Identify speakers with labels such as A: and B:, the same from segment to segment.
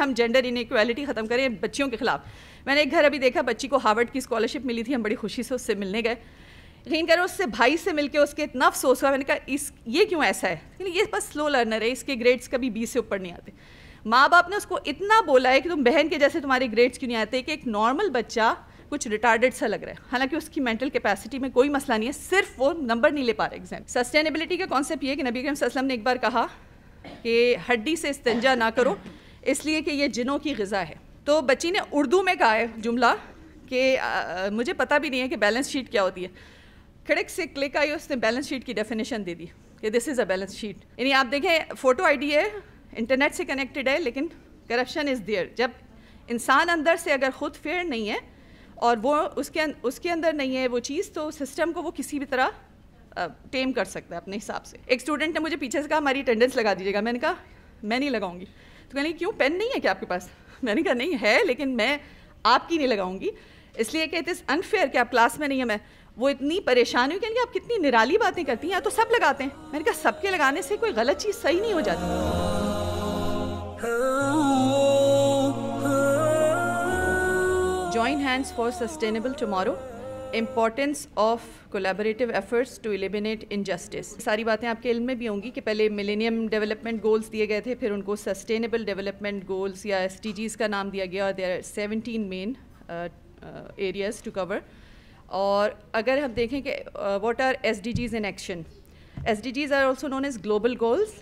A: हम gender inequality ख़त्म करें बच्चियों के ख़िलाफ़ मैंने एक घर अभी देखा बच्ची को हार्वर्ड की स्कॉलरशिप मिली थी हम बड़ी खुशी से उससे मिलने गए यकीन करें उससे भाई से मिलके उसके इतना अफसोस हुआ मैंने कहा इस ये क्यों ऐसा है लेकिन ये बस स्लो लर्नर है इसके ग्रेड्स कभी बीस से ऊपर नहीं आते माँ बाप ने उसको इतना बोला है कि तुम बहन के जैसे तुम्हारे ग्रेड्स क्यों नहीं आते कि एक नॉर्मल बच्चा कुछ रिटार्डेड सा लग रहा है हालांकि उसकी मेंटल कैपेसिटी में कोई मसला नहीं है सिर्फ वो नंबर नहीं ले पा रहे एग्जाम सस्टेनेबिलिटी का कॉन्सेप्ट ये कि नबी करीम ने एक बार कहा कि हड्डी से इस्तंजा ना करो इसलिए कि ये जिनों की गज़ा है तो बच्ची ने उर्दू में कहा है जुमला कि मुझे पता भी नहीं है कि बैलेंस शीट क्या होती है खड़क से क्लिक आई उसने बैलेंस शीट की डेफिनेशन दे दी कि this is a balance sheet यानी आप देखें फ़ोटो आईडी है इंटरनेट से कनेक्टेड है लेकिन करप्शन इज़ देयर जब इंसान अंदर से अगर ख़ुद फेयर नहीं है और वो उसके अं, उसके अंदर नहीं है वो चीज़ तो सिस्टम को वो किसी भी तरह टेम कर सकता है अपने हिसाब से एक स्टूडेंट ने मुझे पीछे से कहा हमारी अटेंडेंस लगा दीजिएगा मैंने कहा मैं नहीं लगाऊंगी तो कहने क्यों पेन नहीं है क्या आपके पास मैंने कहा नहीं है लेकिन मैं आपकी नहीं लगाऊंगी इसलिए कि इट इज़ अनफेयर कि आप क्लास में नहीं है मैं वो इतनी परेशान हुई कहने आप कितनी निराली बातें करती हैं तो सब लगाते हैं मैंने कहा सबके लगाने से कोई गलत चीज़ सही नहीं हो जाती join hands for sustainable tomorrow importance of collaborative efforts to eliminate injustice सारी बातें आपके इल्म में भी होंगी कि पहले मिलेनियम डेवलपमेंट गोल्स दिए गए थे फिर उनको सस्टेनेबल डेवलपमेंट गोल्स या एस जीज का नाम दिया गया और there are seventeen main areas to cover और अगर हम देखें कि what are S D Gs in action S D Gs are also known as global goals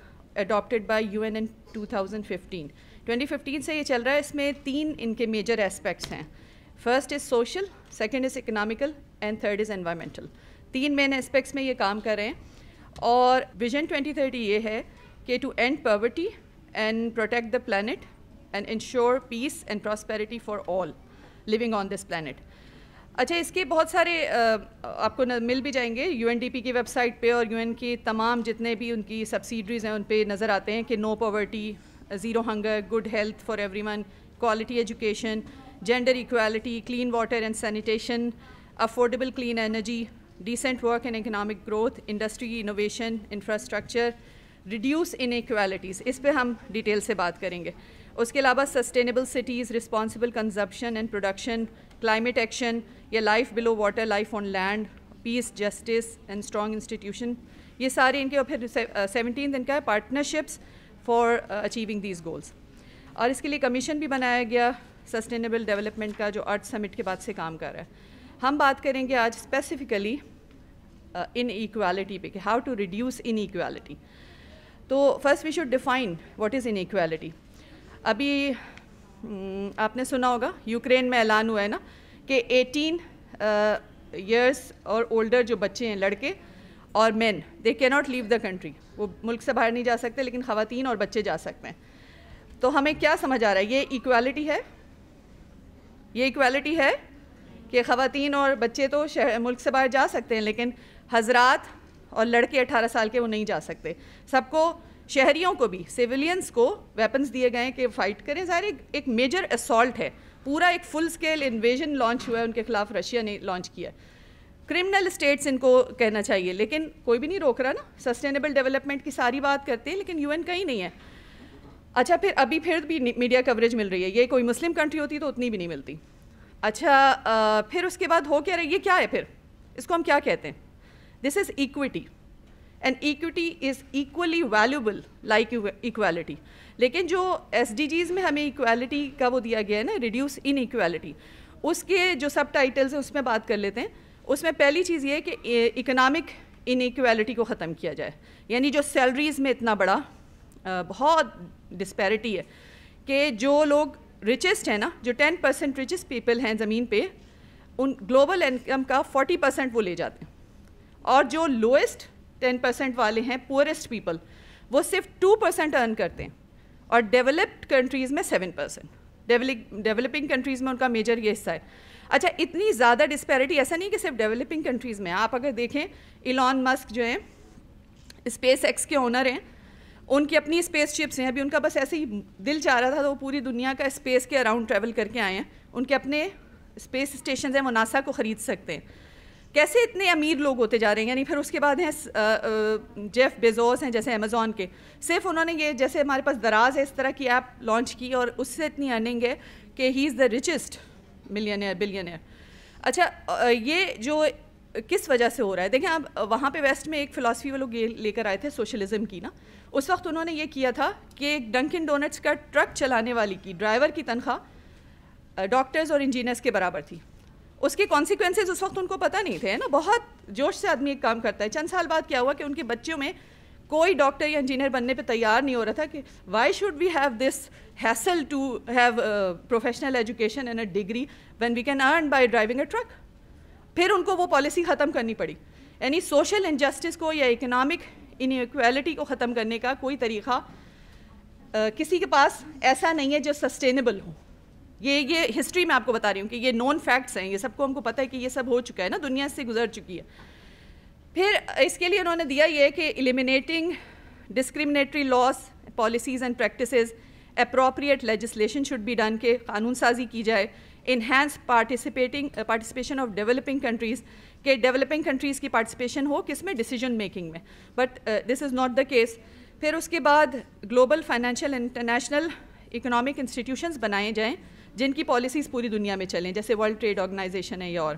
A: adopted by U N in two thousand fifteen twenty fifteen से ये चल रहा है इसमें तीन इनके मेजर एस्पेक्ट्स हैं first is social second is economical and third is environmental तीन मेन एस्पेक्ट्स में ये काम कर रहे हैं और विजन 2030 ये है कि to end poverty and protect the planet and ensure peace and prosperity for all living on this planet अच्छा इसके बहुत सारे आपको मिल भी जाएंगे यू की वेबसाइट पे और यू की तमाम जितने भी उनकी सब्सिडरीज़ हैं उन पर नज़र आते हैं कि no poverty zero hunger good health for every quality education gender equality, clean water and sanitation, affordable clean energy, decent work and economic growth, industry innovation, infrastructure, reduce inequalities. इस पर हम डिटेल से बात करेंगे उसके अलावा sustainable cities responsible consumption and production climate action या life below water life on land peace justice and strong institution ये सारे इनके और फिर सेवनटीन इनका है partnerships for achieving these goals और इसके लिए कमीशन भी बनाया गया सस्टेनेबल डेवलपमेंट का जो अर्थ समिट के बाद से काम कर रहा है हम बात करेंगे आज स्पेसिफिकली इन इक्वालिटी पे कि how to reduce inequality तो first we should define what is inequality अभी mm, आपने सुना होगा यूक्रेन में ऐलान हुआ है ना कि 18 ईयर्स uh, और ओल्डर जो बच्चे हैं लड़के और मेन दे के नॉट लीव द कंट्री वो मुल्क से बाहर नहीं जा सकते लेकिन ख़वान और बच्चे जा सकते हैं तो हमें क्या समझ आ रहा है ये इक्वालिटी है ये इक्वालिटी है कि ख़वान और बच्चे तो मुल्क से बाहर जा सकते हैं लेकिन हजरात और लड़के अठारह साल के वो नहीं जा सकते सबको शहरियों को भी सिविलियंस को वेपन्स दिए गए कि फ़ाइट करें ज़ाहिर एक, मेजर असल्ट है पूरा एक फुल स्केल इन्वेजन लॉन्च हुआ है उनके खिलाफ रशिया ने लॉन्च किया है क्रिमिनल स्टेट्स इनको कहना चाहिए लेकिन कोई भी नहीं रोक रहा ना सस्टेनेबल डेवलपमेंट की सारी बात करते हैं लेकिन यूएन कहीं नहीं है अच्छा फिर अभी फिर भी मीडिया कवरेज मिल रही है ये कोई मुस्लिम कंट्री होती तो उतनी भी नहीं मिलती अच्छा आ, फिर उसके बाद हो क्या रही ये क्या है फिर इसको हम क्या कहते हैं this is equity and equity is equally valuable like equality लेकिन जो एस में हमें इक्वालिटी का वो दिया गया है ना रिड्यूस इन इक्वालिटी उसके जो सब टाइटल्स हैं उसमें बात कर लेते हैं उसमें पहली चीज़ ये है कि इकनॉमिक इनक्वालिटी को ख़त्म किया जाए यानी जो सैलरीज़ में इतना बड़ा बहुत डिस्पैरिटी है कि जो लोग रिचेस्ट हैं ना जो टेन परसेंट रिचेस्ट पीपल हैं ज़मीन पे उन ग्लोबल इनकम का फोर्टी परसेंट वो ले जाते हैं और जो लोएस्ट टेन परसेंट वाले हैं पुअरेस्ट पीपल वो सिर्फ टू परसेंट अर्न करते हैं और डेवलप्ड कंट्रीज़ में सेवन परसेंट डेवलपिंग कंट्रीज़ में उनका मेजर ये हिस्सा है अच्छा इतनी ज़्यादा डिस्पैरिटी ऐसा नहीं कि सिर्फ डेवलपिंग कंट्रीज़ में आप अगर देखें इलॉन मस्क जो हैं स्पेस एक्स के ओनर हैं उनकी अपनी स्पेस शिप्स हैं अभी उनका बस ऐसे ही दिल चाह रहा था तो वो पूरी दुनिया का स्पेस के अराउंड ट्रैवल करके आए हैं उनके अपने स्पेस स्टेशन हैं वो नासा को ख़रीद सकते हैं कैसे इतने अमीर लोग होते जा रहे हैं यानी फिर उसके बाद हैं जेफ़ बेजोस हैं जैसे अमेज़ोन के सिर्फ उन्होंने ये जैसे हमारे पास दराज है इस तरह की ऐप लॉन्च की और उससे इतनी अर्निंग है कि he is the richest million billionaire अच्छा ये जो किस वजह से हो रहा है देखें आप वहाँ पे वेस्ट में एक फ़िलासफ़ी वो लोग लेकर आए थे सोशलिज़म की ना उस वक्त उन्होंने ये किया था कि एक डंकिन डोनट्स का ट्रक चलाने वाली की ड्राइवर की तनख्वाह डॉक्टर्स और इंजीनियर्स के बराबर थी उसके कॉन्सिक्वेंसेज उस वक्त उनको पता नहीं थे ना बहुत जोश से आदमी एक काम करता है चंद साल बाद क्या हुआ कि उनके बच्चों में कोई डॉक्टर या इंजीनियर बनने पर तैयार नहीं हो रहा था कि why should we have this hassle to have professional education and a degree when we can earn by driving a truck फिर उनको वो पॉलिसी ख़त्म करनी पड़ी यानी सोशल इनजस्टिस को या इकनॉमिक इनक्वालिटी को ख़त्म करने का कोई तरीक़ा किसी के पास ऐसा नहीं है जो सस्टेनेबल हो ये ये हिस्ट्री में आपको बता रही हूँ कि ये नॉन फैक्ट्स हैं ये सबको हमको पता है कि ये सब हो चुका है ना दुनिया से गुजर चुकी है फिर इसके लिए उन्होंने दिया ये कि eliminating discriminatory laws policies and practices appropriate legislation should be done के कानून साजी की जाए enhance participating participation of developing countries के डेवलपिंग कंट्रीज़ की पार्टिसिपेशन हो किस में डिसीजन मेकिंग में but this is not the case फिर उसके बाद global financial international economic institutions बनाए जाएँ जिनकी पॉलिसीज़ पूरी दुनिया में चलें जैसे वर्ल्ड ट्रेड ऑर्गेनाइजेशन है या और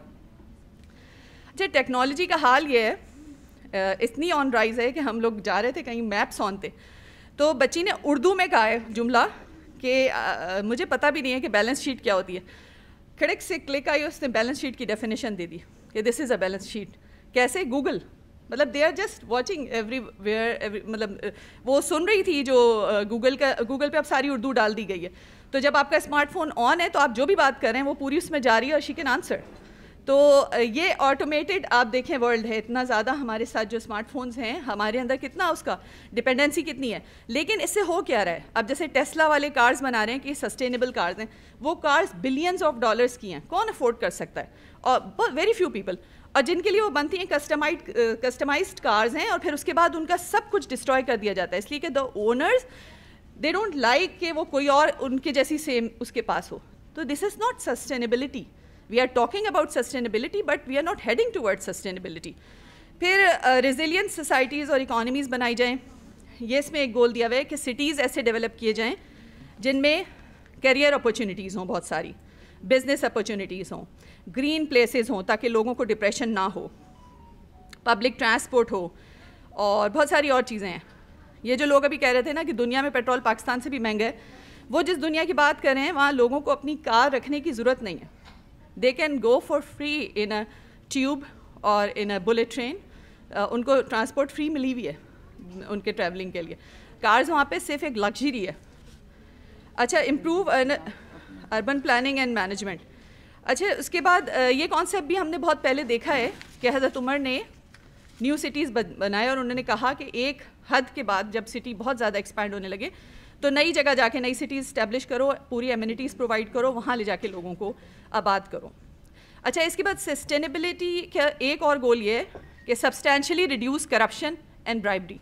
A: अच्छा टेक्नोलॉजी का हाल ये है uh, इतनी ऑन राइज है कि हम लोग जा रहे थे कहीं मैप्स ऑन थे तो बच्ची ने उर्दू में कहा है जुमला कि uh, uh, मुझे पता भी नहीं है कि बैलेंस शीट क्या होती है क्लिक से क्लिक आई उसने बैलेंस शीट की डेफिनेशन दे दी कि this is a balance sheet कैसे गूगल मतलब they are just watching everywhere मतलब वो सुन रही थी जो गूगल का गूगल पे अब सारी उर्दू डाल दी गई है तो जब आपका स्मार्टफोन ऑन है तो आप जो भी बात कर रहे हैं वो पूरी उसमें जा रही है और शी कैन आंसर तो ये ऑटोमेटेड आप देखें वर्ल्ड है इतना ज़्यादा हमारे साथ जो स्मार्टफोन्स हैं हमारे अंदर कितना उसका डिपेंडेंसी कितनी है लेकिन इससे हो क्या रहा है अब जैसे टेस्ला वाले कार्स बना रहे हैं कि सस्टेनेबल कार्स हैं वो कार्स बिलियंस ऑफ डॉलर्स की हैं कौन अफोर्ड कर सकता है और वेरी फ्यू पीपल और जिनके लिए वो बनती हैं कस्टमाइड कस्टमाइज कार्स हैं और फिर उसके बाद उनका सब कुछ डिस्ट्रॉय कर दिया जाता है इसलिए कि the owners they don't like कि वो कोई और उनके जैसी सेम उसके पास हो तो this is not sustainability we are talking about sustainability but we are not heading toward sustainability फिर uh, सोसाइटीज़ और इकोनॉमीज़ बनाई जाएँ ये इसमें एक गोल दिया हुआ है कि सिटीज़ ऐसे डेवलप किए जाएँ जिनमें करियर अपॉर्चुनिटीज़ हों बहुत सारी बिजनेस अपॉर्चुनिटीज़ हों ग्रीन प्लेसेस हों ताकि लोगों को डिप्रेशन ना हो पब्लिक ट्रांसपोर्ट हो और बहुत सारी और चीज़ें हैं ये जो लोग अभी कह रहे थे ना कि दुनिया में पेट्रोल पाकिस्तान से भी महंगा है वो जिस दुनिया की बात कर रहे हैं वहाँ लोगों को अपनी कार रखने की ज़रूरत नहीं है they can go for free in a tube और इन अ बुलेट ट्रेन उनको ट्रांसपोर्ट फ्री मिली हुई है उनके ट्रैवलिंग के लिए कार्स वहाँ पे सिर्फ एक लग्जरी है अच्छा improve urban planning and management अच्छा उसके बाद uh, ये कॉन्सेप्ट भी हमने बहुत पहले देखा है कि हज़रत उमर ने न्यू सिटीज़ बनाए और उन्होंने कहा कि एक हद के बाद जब सिटी बहुत ज़्यादा एक्सपैंड होने लगे तो नई जगह जाके नई सिटीज़ इस्टेब्लिश करो पूरी एम्यूनिटीज़ प्रोवाइड करो वहाँ ले जाके लोगों को आबाद करो अच्छा इसके बाद सस्टेनेबिलिटी का एक और गोल ये है कि substantially reduce corruption and bribery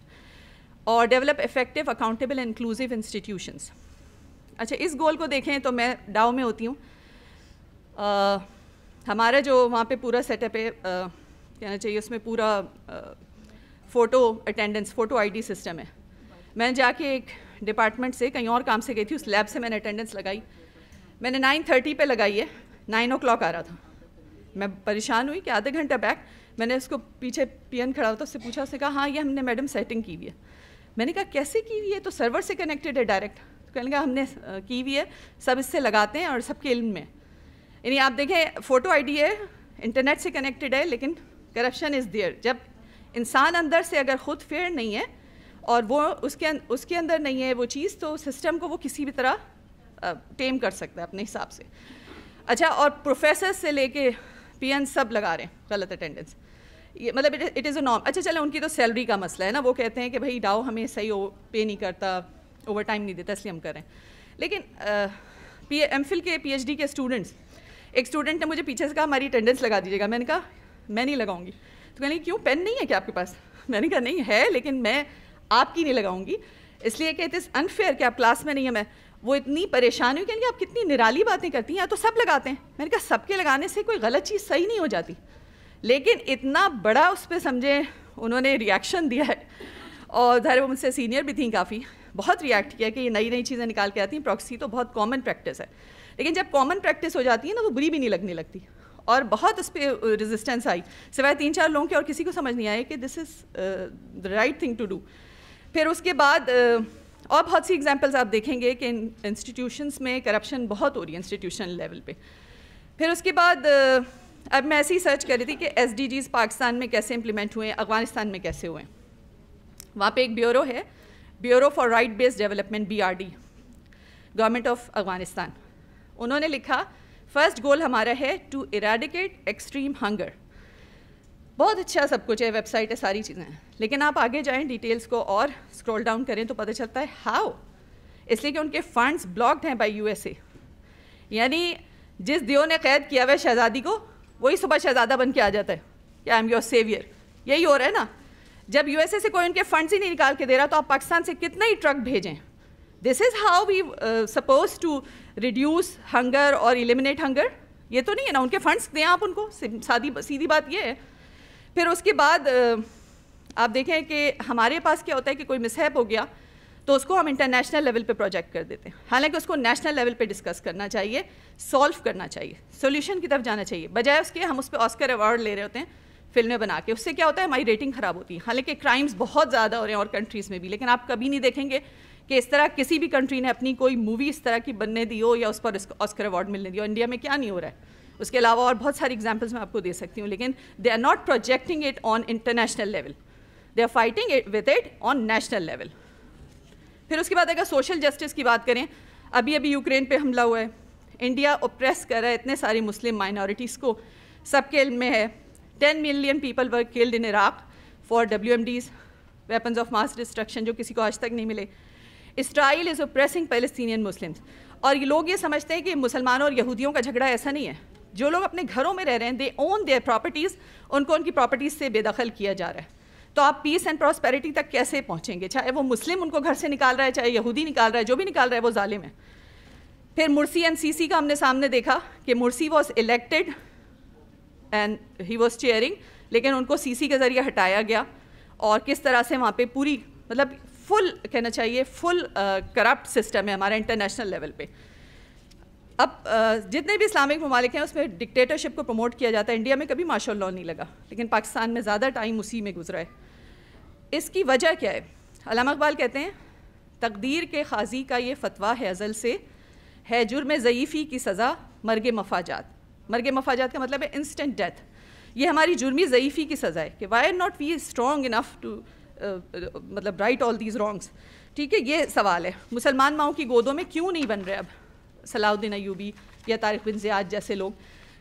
A: और develop effective accountable inclusive institutions अच्छा इस गोल को देखें तो मैं डाव में होती हूँ हमारा जो वहाँ पे पूरा सेटअप है कहना चाहिए उसमें पूरा photo attendance photo ID system है मैंने जाके एक डिपार्टमेंट से कहीं और काम से गई थी उस लैब से मैंने अटेंडेंस लगाई मैंने नाइन थर्टी पर लगाई है नाइन ओ आ रहा था मैं परेशान हुई कि आधे घंटे बैक मैंने उसको पीछे पी खड़ा होता उससे पूछा उससे कहा हाँ ये हमने मैडम सेटिंग की हुई है मैंने कहा कैसे की हुई है तो सर्वर से कनेक्टेड है डायरेक्ट तो कहने का हमने की हुई है सब इससे लगाते हैं और सबके इल्म में यानी आप देखें फ़ोटो आईडी है इंटरनेट से कनेक्टेड है लेकिन करप्शन इज़ देयर जब इंसान अंदर से अगर ख़ुद फेयर नहीं है और वो उसके अं-, उसके अंदर नहीं है वो चीज़ तो सिस्टम को वो किसी भी तरह टेम कर सकता है अपने हिसाब से अच्छा और प्रोफेसर से लेके पीएन सब लगा रहे हैं गलत अटेंडेंस ये मतलब इट इज़ अ नॉर्म अच्छा चलें उनकी तो सैलरी का मसला है ना वो कहते हैं कि भाई डाओ हमें सही पे नहीं करता ओवर टाइम नहीं देता इसलिए हम करें लेकिन पी एम फिल के डी के स्टूडेंट्स एक स्टूडेंट ने मुझे पीछे से कहा हमारी अटेंडेंस लगा दीजिएगा मैंने कहा मैं नहीं लगाऊंगी तो कहने क्यों पेन नहीं है क्या आपके पास मैंने कहा नहीं है लेकिन मैं आपकी नहीं लगाऊंगी इसलिए कि इट इज़ अनफेयर कि आप क्लास में नहीं है मैं वो इतनी परेशान हुई कि आप कितनी निराली बातें करती हैं तो सब लगाते हैं मैंने कहा सबके लगाने से कोई गलत चीज़ सही नहीं हो जाती लेकिन इतना बड़ा उस पर समझे उन्होंने रिएक्शन दिया है और ज़ाहिर वो मुझसे सीनियर भी थी काफ़ी बहुत रिएक्ट किया कि ये नई नई चीज़ें निकाल के आती हैं प्रॉक्सी तो बहुत कॉमन प्रैक्टिस है लेकिन जब कॉमन प्रैक्टिस हो जाती है ना वो तो बुरी भी नहीं लगने लगती और बहुत उस पर रेजिस्टेंस आई सिवाय तीन चार लोगों के और किसी को समझ नहीं आया कि this is the right thing to do फिर उसके बाद और बहुत सी एग्जांपल्स आप देखेंगे कि इंस्टीट्यूशंस में करप्शन बहुत हो रही है इंस्टीट्यूशन लेवल पे फिर उसके बाद अब मैं ऐसे ही सर्च कर रही थी कि एस पाकिस्तान में कैसे इम्प्लीमेंट हुए अफगानिस्तान में कैसे हुए वहाँ पर एक ब्यूरो है bureau for right based development be government of Afghanistan उन्होंने लिखा फर्स्ट गोल हमारा है टू इराडिकेट एक्सट्रीम हंगर बहुत अच्छा सब कुछ है वेबसाइट है सारी चीज़ें हैं लेकिन आप आगे जाएं डिटेल्स को और स्क्रॉल डाउन करें तो पता चलता है हाउ इसलिए कि उनके फंड्स ब्लॉक्ड हैं बाय यूएसए यानी जिस दियो ने कैद किया हुआ शहजादी को वही सुबह शहजादा बन के आ जाता है आई एम योर सेवियर यही हो रहा है ना जब यूएसए से कोई उनके फंड्स ही नहीं निकाल के दे रहा तो आप पाकिस्तान से कितना ही ट्रक भेजें this is how we suppose to reduce hunger और इलिमिनेट हंगर ये तो नहीं है ना उनके फंड्स दें आप उनको सीधी बात ये है फिर उसके बाद आप देखें कि हमारे पास क्या होता है कि कोई मिसहैप हो गया तो उसको हम इंटरनेशनल लेवल पे प्रोजेक्ट कर देते हैं हालांकि उसको नेशनल लेवल पे डिस्कस करना चाहिए सॉल्व करना चाहिए सॉल्यूशन की तरफ जाना चाहिए बजाय उसके हम उस पर ऑस्कर अवार्ड ले रहे होते हैं फिल्में बना के उससे क्या होता है हमारी रेटिंग ख़राब होती है हालांकि क्राइम्स बहुत ज़्यादा हो रहे हैं और कंट्रीज़ में भी लेकिन आप कभी नहीं देखेंगे कि इस तरह किसी भी कंट्री ने अपनी कोई मूवी इस तरह की बनने दी हो या उस पर ऑस्कर अवार्ड मिलने हो इंडिया में क्या नहीं हो रहा है उसके अलावा और बहुत सारी एग्जाम्पल्स मैं आपको दे सकती हूँ लेकिन they are not projecting it on international level they are fighting it with it on national level फिर उसके बाद अगर सोशल जस्टिस की बात करें अभी अभी यूक्रेन पे हमला हुआ है इंडिया ओप्रेस कर रहा है इतने सारी मुस्लिम माइनॉरिटीज़ को सबके में है ten million people were killed in Iraq for W M Ds weapons of mass destruction जो किसी को आज तक नहीं मिले Israel is oppressing Palestinian Muslims और ये लोग ये समझते हैं कि मुसलमानों और यहूदियों का झगड़ा ऐसा नहीं है जो लोग अपने घरों में रह रहे हैं दे ओन देयर प्रॉपर्टीज़ उनको उनकी प्रॉपर्टीज़ से बेदखल किया जा रहा है तो आप पीस एंड प्रॉस्पेरिटी तक कैसे पहुँचेंगे चाहे वो मुस्लिम उनको घर से निकाल रहा है चाहे यहूदी निकाल रहा है जो भी निकाल रहा है वो ालिम है फिर मुर्सी एंड सीसी का हमने सामने देखा कि Morsi was elected and he was chairing लेकिन उनको सीसी के ज़रिए हटाया गया और किस तरह से वहाँ पे पूरी मतलब फुल कहना चाहिए फुल करप्ट सिस्टम है हमारे इंटरनेशनल लेवल पे अब जितने भी इस्लामिक ममालिक हैं उसमें डिक्टेटरशिप को प्रमोट किया जाता है इंडिया में कभी मार्शल लॉ नहीं लगा लेकिन पाकिस्तान में ज़्यादा टाइम उसी में गुजरा है इसकी वजह क्या है अकबाल इकबाल कहते हैं तकदीर के खाजी का ये फतवा है अज़ल से है जुर्म ज़यीफ़ी की सज़ा मर्ग मफाजात मर्ग मफाजात का मतलब है इंस्टेंट डेथ ये हमारी जुर्मी ज़यीफ़ी की सज़ा है कि why are not we strong enough to मतलब राइट ऑल दीज रॉन्ग्स ठीक है ये सवाल है मुसलमान माओ की गोदों में क्यों नहीं बन रहे अब सलाउद्दीन अयूबी या तारिक बिन ज़ियाद जैसे लोग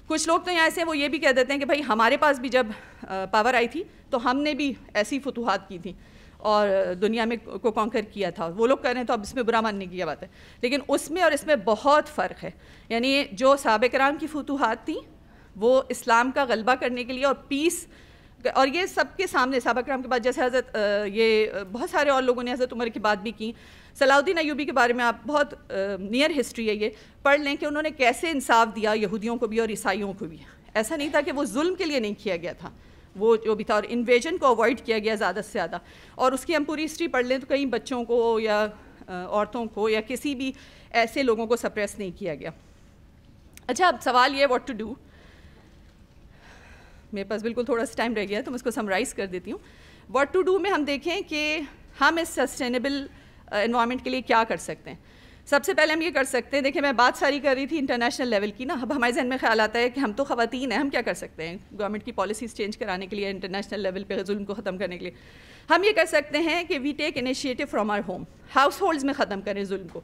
A: कुछ लोग तो यहाँ ऐसे हैं वो ये भी कह देते हैं कि भाई हमारे पास भी जब पावर आई थी तो हमने भी ऐसी फतूहत की थी और दुनिया में को कॉन्कर किया था वो लोग कह रहे हैं तो अब इसमें बुरा मानने की बात है लेकिन उसमें और इसमें बहुत फ़र्क है यानी जो सबक कराम की फतूहत थी वो इस्लाम का गलबा करने के लिए और पीस और ये सबके सामने सबक राम के बाद जैसे हज़रत ये बहुत सारे और लोगों ने हज़रत उमर की बात भी की सलाउद्दीन अयूबी के बारे में आप बहुत नियर हिस्ट्री है ये पढ़ लें कि उन्होंने कैसे इंसाफ दिया यहूदियों को भी और ईसाइयों को भी ऐसा नहीं था कि वो जुल्म के लिए नहीं किया गया था वो जो भी था और इन्वेजन को अवॉइड किया गया ज़्यादा से ज़्यादा और उसकी हम पूरी हिस्ट्री पढ़ लें तो कहीं बच्चों को या औरतों को या किसी भी ऐसे लोगों को सप्रेस नहीं किया गया अच्छा अब सवाल ये वॉट टू डू मेरे पास बिल्कुल थोड़ा सा टाइम रह गया है तो मैं उसको समराइज़ कर देती हूँ वॉट टू डू में हम देखें कि हम इस सस्टेनेबल इन्वायरमेंट uh, के लिए क्या कर सकते हैं सबसे पहले हम ये कर सकते हैं देखिए मैं बात सारी कर रही थी इंटरनेशनल लेवल की ना अब हमारे जहन में ख्याल आता है कि हम तो खातन हैं हम क्या कर सकते हैं गवर्नमेंट की पॉलिसीज़ चेंज कराने के लिए इंटरनेशनल लेवल पे जुल्म को ख़त्म करने के लिए हम ये कर सकते हैं कि we take initiative from our home households में ख़त्म करें जुल्म को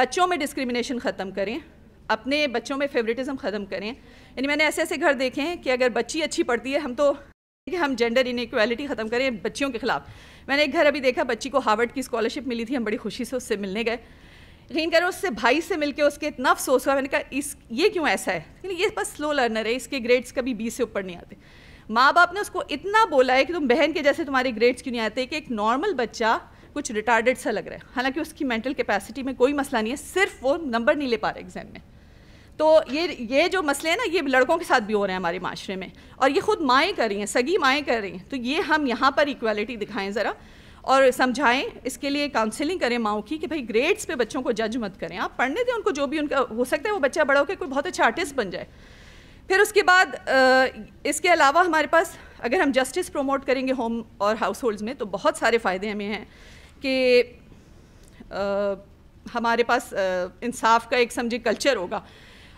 A: बच्चों में डिस्क्रमिनेशन ख़त्म करें अपने बच्चों में फेवरेटिज़म ख़त्म करें यानी मैंने ऐसे ऐसे घर देखे हैं कि अगर बच्ची अच्छी पढ़ती है हम तो कि हम जेंडर इनक्वालिटी ख़त्म करें बच्चियों के खिलाफ मैंने एक घर अभी देखा बच्ची को हार्वर्ड की स्कॉलरशिप मिली थी हम बड़ी खुशी से उससे मिलने गए लेकिन कह रहे उससे भाई से मिलके उसके इतना अफसोस हुआ मैंने कहा इस ये क्यों ऐसा है लेकिन ये बस स्लो लर्नर है इसके ग्रेड्स कभी बीस से ऊपर नहीं आते माँ बाप ने उसको इतना बोला है कि तुम बहन के जैसे तुम्हारे ग्रेड्स क्यों नहीं आते कि एक नॉर्मल बच्चा कुछ रिटार्डेड सा लग रहा है हालांकि उसकी मेंटल कैपेसिटी में कोई मसला नहीं है सिर्फ वो नंबर नहीं ले पा रहा एग्जाम में तो ये ये जो मसले हैं ना ये लड़कों के साथ भी हो रहे हैं हमारे माशरे में और ये खुद माएँ कर रही हैं सगी माएँ कर रही हैं तो ये हम यहाँ पर इक्वालिटी दिखाएं ज़रा और समझाएं इसके लिए काउंसलिंग करें माओ की कि भाई ग्रेड्स पे बच्चों को जज मत करें आप पढ़ने दें उनको जो भी उनका हो सकता है वो बच्चा बड़ा होकर कोई बहुत अच्छा आर्टिस्ट बन जाए फिर उसके बाद इसके अलावा हमारे पास अगर हम जस्टिस प्रोमोट करेंगे होम और हाउस होल्ड्स में तो बहुत सारे फ़ायदे हमें हैं कि हमारे पास इंसाफ का एक समझे कल्चर होगा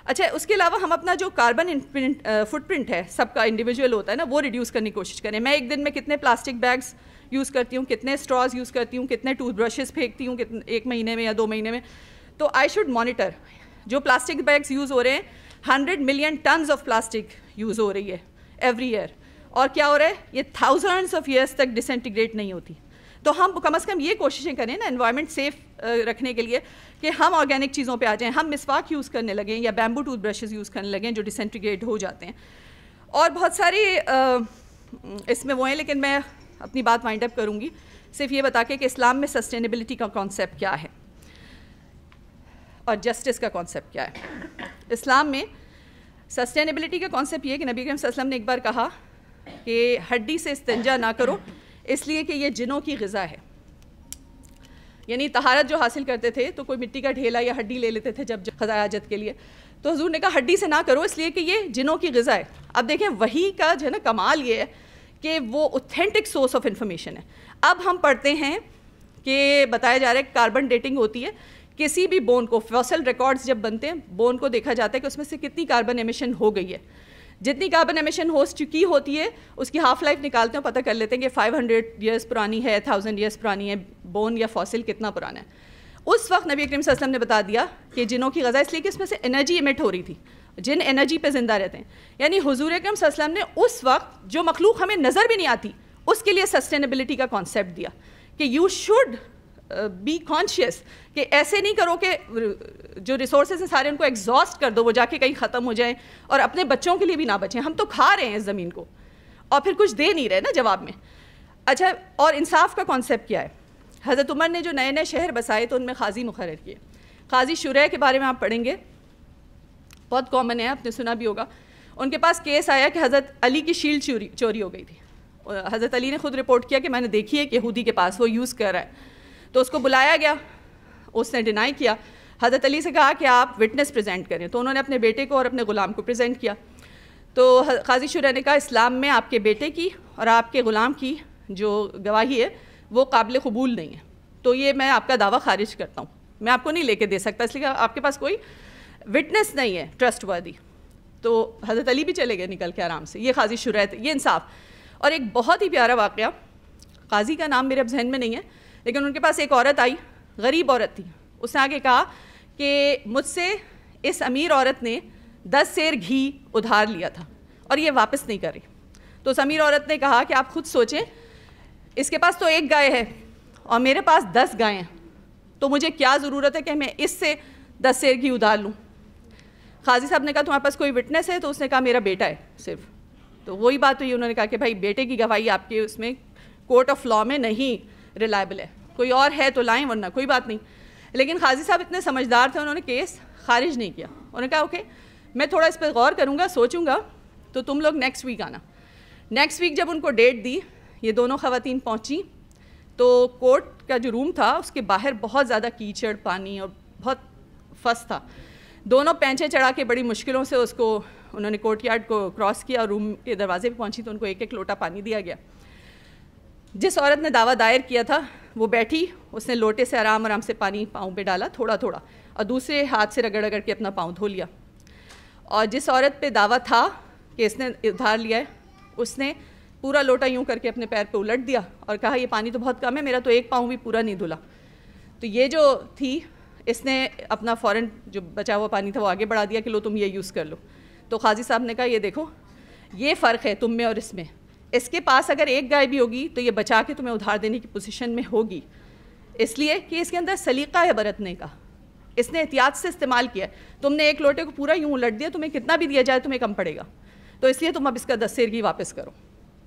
A: अच्छा उसके अलावा हम अपना जो कार्बन फुटप्रिंट है सबका इंडिविजुअल होता है ना वो रिड्यूस करने की कोशिश करें मैं एक दिन में कितने प्लास्टिक बैग्स यूज़ करती हूँ कितने स्ट्रॉज यूज़ करती हूँ कितने टूथब्रशेस फेंकती हूँ कितने एक महीने में या दो महीने में तो आई शुड मॉनिटर जो प्लास्टिक बैग्स यूज़ हो रहे हैं hundred million tons of plastic use हो रही है एवरी ईयर और क्या हो रहा है ये थाउजेंड्स ऑफ ईयर्स तक डिसइंटीग्रेट नहीं होती तो हम कम अज़ कम ये कोशिशें करें ना इन्वायरमेंट सेफ़ रखने के लिए कि हम ऑर्गेनिक चीज़ों पर आ जाएँ हम मिसवाक यूज़ करने लगें या बैम्बू टूथ ब्रशेज़ यूज़ करने लगें जो डिसेंट्रीग्रेड हो जाते हैं और बहुत सारी इसमें वो हैं लेकिन मैं अपनी बात वाइंड अप करूँगी सिर्फ ये बता के कि इस्लाम में सस्टेनेबिलिटी का कॉन्सेप्ट क्या है और जस्टिस का कॉन्सेप्ट क्या है इस्लाम में सस्टेनेबिलिटी का कॉन्सेप्ट ये कि नबी करीम वसल्लम ने एक बार कहा कि हड्डी से इस्तंजा ना करो इसलिए कि ये जिनों की गज़ा है यानी तहारत जो हासिल करते थे तो कोई मिट्टी का ढेला या हड्डी ले लेते थे जब खजाजत के लिए तो हजूर ने कहा हड्डी से ना करो इसलिए कि ये जिनों की गज़ा है अब देखें वही का जो है ना कमाल ये है कि वो ऑथेंटिक सोर्स ऑफ इन्फॉर्मेशन है अब हम पढ़ते हैं कि बताया जा रहा है कार्बन डेटिंग होती है किसी भी बोन को फॉसल रिकॉर्ड्स जब बनते हैं बोन को देखा जाता है कि उसमें से कितनी कार्बन एमिशन हो गई है जितनी कार्बन एमिशन हो चुकी होती है उसकी हाफ लाइफ निकालते हैं पता कर लेते हैं कि 500 हंड्रेड ईयर्स पुरानी है थाउजेंड ईयर्स पुरानी है बोन या फॉसिल कितना पुराना है उस वक्त नबी करीम वसल्लम ने बता दिया कि जिनों की गज़ा इसलिए कि उसमें से एनर्जी इमिट हो रही थी जिन एनर्जी पे ज़िंदा रहते हैं यानी हजूर अक्रम वसल्लम ने उस वक्त जो मखलूक हमें नज़र भी नहीं आती उसके लिए सस्टेनेबिलिटी का कॉन्सेप्ट दिया कि यू शुड बी कॉन्शियस कि ऐसे नहीं करो कि जो रिसोर्सेज हैं सारे उनको एग्जॉस्ट कर दो वो जाके कहीं ख़त्म हो जाए और अपने बच्चों के लिए भी ना बचें हम तो खा रहे हैं इस ज़मीन को और फिर कुछ दे नहीं रहे ना जवाब में अच्छा और इंसाफ का कॉन्सेप्ट क्या है हज़रत उमर ने जो नए नए शहर बसाए तो उनमें खाजी मुकर किए खाजी शुरह के बारे में आप पढ़ेंगे बहुत कॉमन है आपने सुना भी होगा उनके पास केस आया कि हज़रत अली की शील्ड चोरी चोरी हो गई थी हज़रत अली ने खुद रिपोर्ट किया कि मैंने देखी है कि यहूदी के पास वो यूज़ कर रहा है तो उसको बुलाया गया उसने डिनाई किया हज़रत अली से कहा कि आप विटनेस प्रेजेंट करें तो उन्होंने अपने बेटे को और अपने ग़ुलाम को प्रेजेंट किया तो काजी शुरा ने कहा इस्लाम में आपके बेटे की और आपके ग़ुलाम की जो गवाही है वो काबिल कबूल नहीं है तो ये मैं आपका दावा खारिज करता हूँ मैं आपको नहीं लेके दे सकता इसलिए आपके पास कोई विटनेस नहीं है ट्रस्ट वर्दी तो हज़रत अली भी चले गए निकल के आराम से ये खाज़ी शुरा ये इंसाफ और एक बहुत ही प्यारा वाक़ काजी का नाम मेरे अब जहन में नहीं है लेकिन उनके पास एक औरत आई गरीब औरत थी उसने आगे कहा कि मुझसे इस अमीर औरत ने दस शेर घी उधार लिया था और ये वापस नहीं कर रही तो उस अमीर औरत ने कहा कि आप खुद सोचें इसके पास तो एक गाय है और मेरे पास दस गाय हैं तो मुझे क्या ज़रूरत है कि मैं इससे दस शेर घी उधार लूँ खाजी साहब ने कहा तुम्हारे पास कोई विटनेस है तो उसने कहा मेरा बेटा है सिर्फ तो वही बात हुई उन्होंने कहा कि भाई बेटे की गवाही आपके उसमें कोर्ट ऑफ लॉ में नहीं रिलायबल है कोई और है तो लाएं वरना कोई बात नहीं लेकिन खाजी साहब इतने समझदार थे उन्होंने केस खारिज नहीं किया उन्होंने कहा ओके मैं थोड़ा इस पर गौर करूँगा सोचूंगा तो तुम लोग नेक्स्ट वीक आना नेक्स्ट वीक जब उनको डेट दी ये दोनों खातन पहुँची तो कोर्ट का जो रूम था उसके बाहर बहुत ज़्यादा कीचड़ पानी और बहुत फस था दोनों पैंचे चढ़ा के बड़ी मुश्किलों से उसको उन्होंने कोर्ट यार्ड को क्रॉस किया और रूम के दरवाजे पर पहुँची तो उनको एक एक लोटा पानी दिया गया जिस औरत ने दावा दायर किया था वो बैठी उसने लोटे से आराम आराम से पानी पाँव पे डाला थोड़ा थोड़ा और दूसरे हाथ से रगड़ रगड़ के अपना पाँव धो लिया और जिस औरत पे दावा था कि इसने उधार लिया है उसने पूरा लोटा यूं करके अपने पैर पे उलट दिया और कहा ये पानी तो बहुत कम है मेरा तो एक पाँव भी पूरा नहीं धुला तो ये जो थी इसने अपना फ़ौरन जो बचा हुआ पानी था वो आगे बढ़ा दिया कि लो तुम ये यूज़ कर लो तो खाजी साहब ने कहा ये देखो ये फ़र्क है तुम में और इसमें इसके पास अगर एक गाय भी होगी तो ये बचा के तुम्हें उधार देने की पोजीशन में होगी इसलिए कि इसके अंदर सलीका है बरतने का इसने एहतियात से इस्तेमाल किया तुमने एक लोटे को पूरा यूँ उलट दिया तुम्हें कितना भी दिया जाए तुम्हें कम पड़ेगा तो इसलिए तुम अब इसका दस्तेरगी वापस करो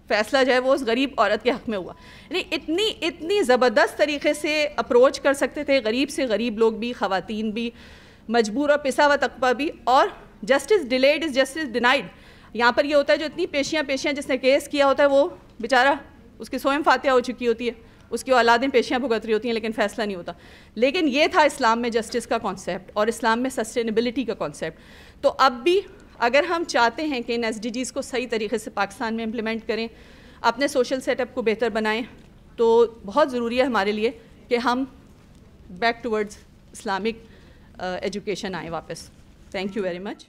A: फैसला जो है वो उस गरीब औरत के हक़ में हुआ यानी इतनी इतनी ज़बरदस्त तरीके से अप्रोच कर सकते थे गरीब से गरीब लोग भी ख़वातीन भी मजबूर और पिसा व तकबा भी और justice delayed is justice denied यहाँ पर ये होता है जो इतनी पेशियाँ पेशियाँ जिसने केस किया होता है वो बेचारा उसकी स्वयं फातह हो चुकी होती है उसकी औलादें पेशियाँ भुगत रही होती हैं लेकिन फैसला नहीं होता लेकिन ये था इस्लाम में जस्टिस का कॉन्सेप्ट और इस्लाम में सस्टेनेबिलिटी का कॉन्सेप्ट तो अब भी अगर हम चाहते हैं कि इन एस को सही तरीके से पाकिस्तान में इम्प्लीमेंट करें अपने सोशल सेटअप को बेहतर बनाएं तो बहुत ज़रूरी है हमारे लिए कि हम बैक टूवर्ड्स इस्लामिक एजुकेशन आएँ वापस थैंक यू वेरी मच